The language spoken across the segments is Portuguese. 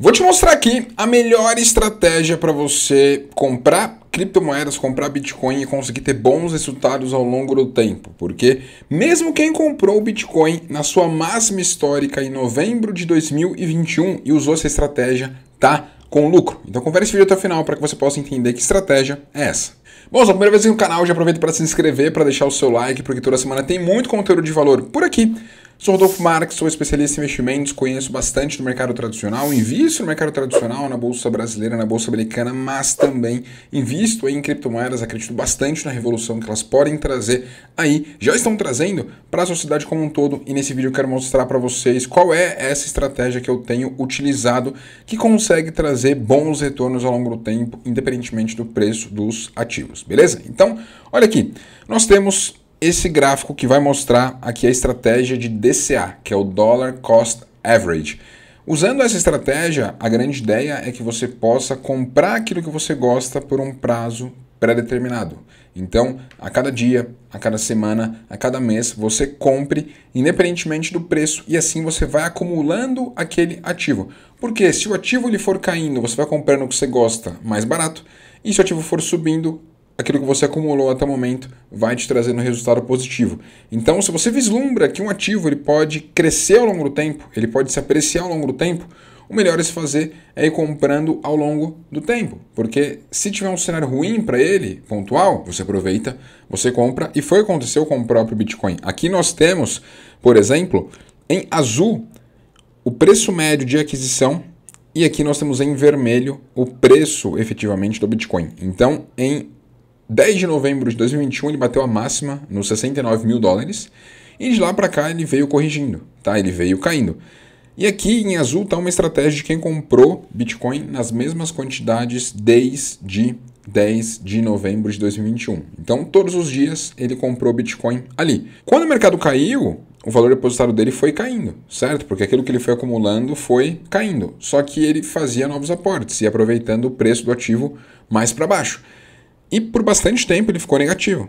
Vou te mostrar aqui a melhor estratégia para você comprar criptomoedas, comprar Bitcoin e conseguir ter bons resultados ao longo do tempo, porque mesmo quem comprou o Bitcoin na sua máxima histórica em novembro de 2021 e usou essa estratégia, tá com lucro. Então confere esse vídeo até o final para que você possa entender que estratégia é essa. Bom, se é a primeira vez no canal, já aproveita para se inscrever, para deixar o seu like, porque toda semana tem muito conteúdo de valor por aqui. Sou Rodolfo Marques, sou especialista em investimentos, conheço bastante do mercado tradicional, invisto no mercado tradicional, na bolsa brasileira, na bolsa americana, mas também invisto em criptomoedas, acredito bastante na revolução que elas podem trazer aí, já estão trazendo para a sociedade como um todo. E nesse vídeo eu quero mostrar para vocês qual é essa estratégia que eu tenho utilizado que consegue trazer bons retornos ao longo do tempo, independentemente do preço dos ativos, beleza? Então, olha aqui, nós temos esse gráfico que vai mostrar aqui a estratégia de DCA, que é o Dollar Cost Average. Usando essa estratégia, a grande ideia é que você possa comprar aquilo que você gosta por um prazo pré-determinado. Então, a cada dia, a cada semana, a cada mês, você compre independentemente do preço e assim você vai acumulando aquele ativo. Porque se o ativo ele for caindo, você vai comprando o que você gosta mais barato, e se o ativo for subindo, aquilo que você acumulou até o momento vai te trazer um resultado positivo. Então, se você vislumbra que um ativo ele pode crescer ao longo do tempo, ele pode se apreciar ao longo do tempo, o melhor a se fazer é ir comprando ao longo do tempo. Porque se tiver um cenário ruim para ele, pontual, você aproveita, você compra, e foi o que aconteceu com o próprio Bitcoin. Aqui nós temos, por exemplo, em azul, o preço médio de aquisição, e aqui nós temos em vermelho o preço efetivamente do Bitcoin. Então, em 10 de novembro de 2021 ele bateu a máxima nos 69 mil dólares e de lá para cá ele veio corrigindo, tá? Ele veio caindo. E aqui em azul está uma estratégia de quem comprou Bitcoin nas mesmas quantidades desde 10 de novembro de 2021. Então, todos os dias ele comprou Bitcoin ali. Quando o mercado caiu, o valor depositário dele foi caindo, certo? Porque aquilo que ele foi acumulando foi caindo. Só que ele fazia novos aportes e aproveitando o preço do ativo mais para baixo. E por bastante tempo ele ficou negativo.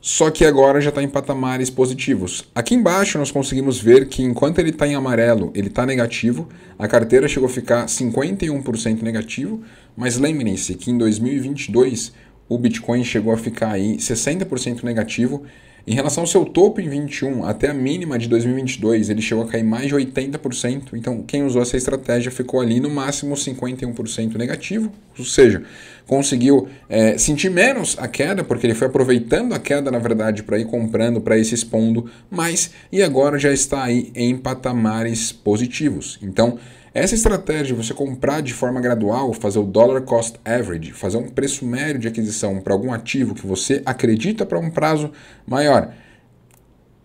Só que agora já está em patamares positivos. Aqui embaixo nós conseguimos ver que enquanto ele está em amarelo, ele está negativo. A carteira chegou a ficar 51% negativo. Mas lembrem-se que em 2022 o Bitcoin chegou a ficar aí 60% negativo em relação ao seu topo em 21 até a mínima de 2022, ele chegou a cair mais de 80%, então quem usou essa estratégia ficou ali no máximo 51% negativo, ou seja, conseguiu é, sentir menos a queda, porque ele foi aproveitando a queda, na verdade, para ir comprando, para ir se expondo mais, e agora já está aí em patamares positivos. Então, essa estratégia de você comprar de forma gradual, fazer o dollar cost average, fazer um preço médio de aquisição para algum ativo que você acredita para um prazo maior,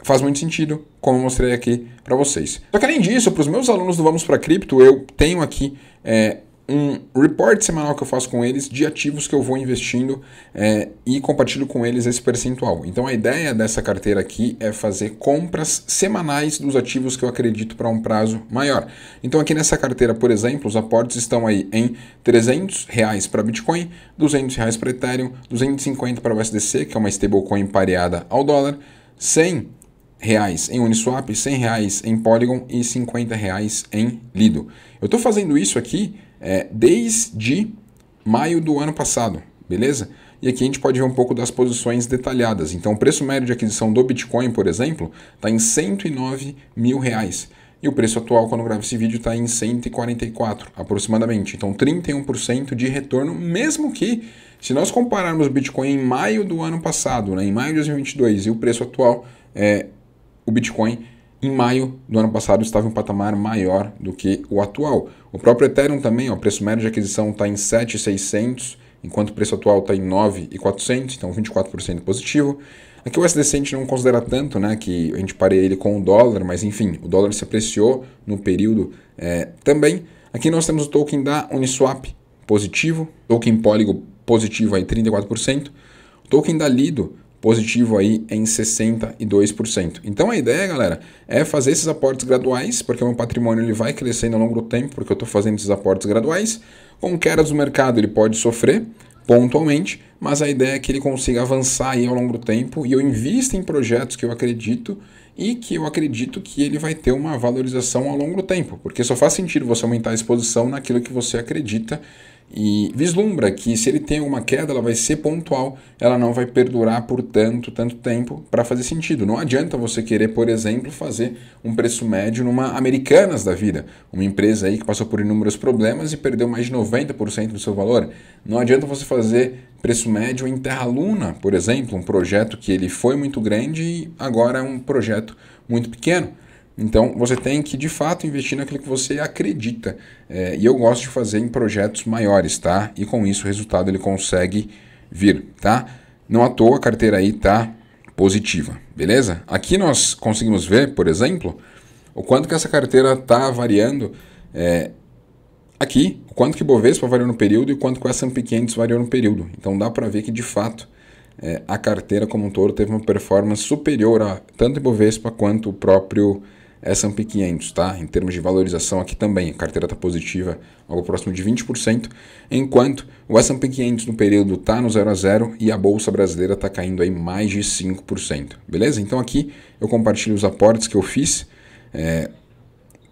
faz muito sentido, como eu mostrei aqui para vocês. Só que além disso, para os meus alunos do Vamos para Cripto, eu tenho aqui é, um report semanal que eu faço com eles de ativos que eu vou investindo é, e compartilho com eles esse percentual. Então a ideia dessa carteira aqui é fazer compras semanais dos ativos que eu acredito para um prazo maior. Então aqui nessa carteira, por exemplo, os aportes estão aí em 300 reais para Bitcoin, 200 reais para Ethereum, 250 para USDC, que é uma stablecoin pareada ao dólar, 100 reais em Uniswap, 100 reais em Polygon e 50 reais em Lido. Eu estou fazendo isso aqui é, desde maio do ano passado, beleza? E aqui a gente pode ver um pouco das posições detalhadas. Então, o preço médio de aquisição do Bitcoin, por exemplo, está em 109 mil reais. E o preço atual, quando eu gravo esse vídeo, está em 144, aproximadamente. Então, 31% de retorno, mesmo que, se nós compararmos o Bitcoin em maio do ano passado, né, em maio de 2022, e o preço atual, é, o Bitcoin em maio do ano passado estava em um patamar maior do que o atual. O próprio Ethereum também, o preço médio de aquisição está em 7,600, enquanto o preço atual está em 9,400, então 24% positivo. Aqui o SDC a gente não considera tanto, né, que a gente parei ele com o dólar, mas enfim, o dólar se apreciou no período é, também. Aqui nós temos o token da Uniswap positivo, token Polygon positivo aí 34%, o token da Lido positivo aí em 62%. Então a ideia, galera, é fazer esses aportes graduais, porque o meu patrimônio ele vai crescendo ao longo do tempo, porque eu estou fazendo esses aportes graduais. Com quedas do mercado ele pode sofrer pontualmente, mas a ideia é que ele consiga avançar aí ao longo do tempo e eu invista em projetos que eu acredito e que eu acredito que ele vai ter uma valorização ao longo do tempo, porque só faz sentido você aumentar a exposição naquilo que você acredita e vislumbra que se ele tem alguma queda, ela vai ser pontual, ela não vai perdurar por tanto, tanto tempo para fazer sentido. Não adianta você querer, por exemplo, fazer um preço médio numa Americanas da vida, uma empresa aí que passou por inúmeros problemas e perdeu mais de 90% do seu valor. Não adianta você fazer preço médio em Terra Luna, por exemplo, um projeto que ele foi muito grande e agora é um projeto muito pequeno. Então você tem que de fato investir naquilo que você acredita. É, e eu gosto de fazer em projetos maiores, tá? E com isso o resultado ele consegue vir, tá? Não à toa a carteira aí tá positiva, beleza? Aqui nós conseguimos ver, por exemplo, o quanto que essa carteira tá variando. É, aqui, o quanto que Bovespa variou no período e o quanto que o S&P 500 variou no período. Então dá para ver que de fato é, a carteira como um todo teve uma performance superior a tanto Bovespa quanto o próprio S&P é 500, tá? Em termos de valorização aqui também, a carteira está positiva, algo próximo de 20%, enquanto o S&P 500 no período está no 0 a 0 e a bolsa brasileira está caindo aí mais de 5%, beleza? Então aqui eu compartilho os aportes que eu fiz é,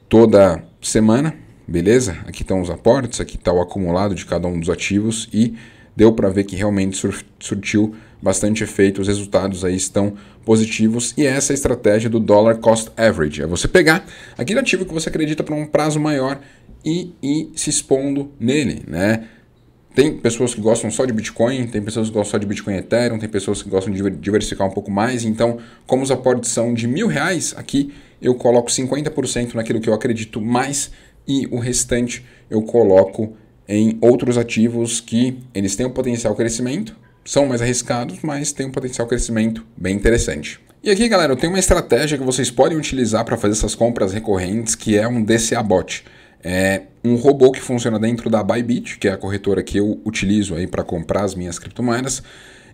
toda semana, beleza? Aqui estão os aportes, aqui está o acumulado de cada um dos ativos e deu para ver que realmente sur surtiu bastante efeito, os resultados aí estão positivos e essa é a estratégia do dollar cost average, é você pegar aquele ativo que você acredita para um prazo maior e ir se expondo nele, né? Tem pessoas que gostam só de Bitcoin, tem pessoas que gostam só de Bitcoin Ethereum, tem pessoas que gostam de diversificar um pouco mais. Então, como os aportes são de mil reais, aqui eu coloco 50% naquilo que eu acredito mais e o restante eu coloco em outros ativos que eles têm um potencial crescimento, são mais arriscados, mas têm um potencial crescimento bem interessante. E aqui, galera, eu tenho uma estratégia que vocês podem utilizar para fazer essas compras recorrentes, que é um DCA bot. É um robô que funciona dentro da Bybit, que é a corretora que eu utilizo aí para comprar as minhas criptomoedas,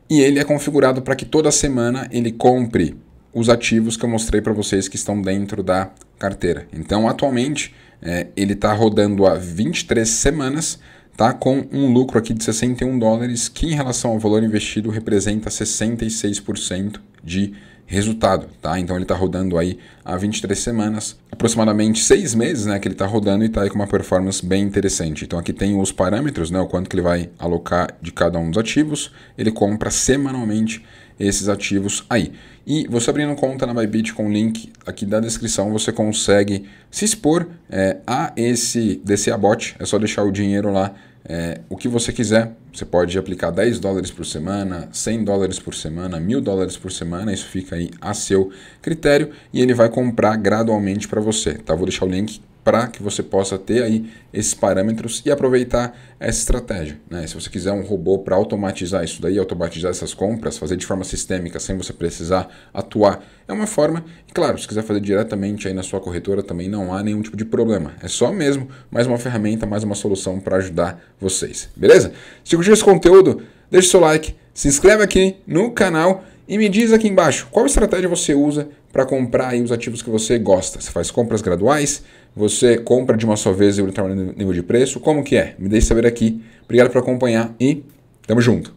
e ele é configurado para que toda semana ele compre os ativos que eu mostrei para vocês que estão dentro da carteira. Então, atualmente, é, ele está rodando há 23 semanas, tá? com um lucro aqui de 61 dólares, que em relação ao valor investido representa 66% de resultado, tá? Então ele está rodando aí há 23 semanas, aproximadamente 6 meses, né, que ele está rodando e está com uma performance bem interessante. Então aqui tem os parâmetros, né, o quanto que ele vai alocar de cada um dos ativos, ele compra semanalmente esses ativos aí. E você abrindo conta na Bybit com o link aqui da descrição, você consegue se expor é, a esse DCA bot. É só deixar o dinheiro lá, é, o que você quiser. Você pode aplicar 10 dólares por semana, 100 dólares por semana, 1000 dólares por semana. Isso fica aí a seu critério e ele vai comprar gradualmente para você. Tá? Vou deixar o link para que você possa ter aí esses parâmetros e aproveitar essa estratégia. Né? Se você quiser um robô para automatizar isso daí, automatizar essas compras, fazer de forma sistêmica sem você precisar atuar, é uma forma. E claro, se quiser fazer diretamente aí na sua corretora também não há nenhum tipo de problema. É só mesmo mais uma ferramenta, mais uma solução para ajudar vocês. Beleza? Se curtiu esse conteúdo, deixe seu like, se inscreve aqui no canal e me diz aqui embaixo qual estratégia você usa para comprar os ativos que você gosta. Você faz compras graduais, você compra de uma só vez e determinado é nível de preço. Como que é? Me deixe saber aqui. Obrigado por acompanhar e tamo junto.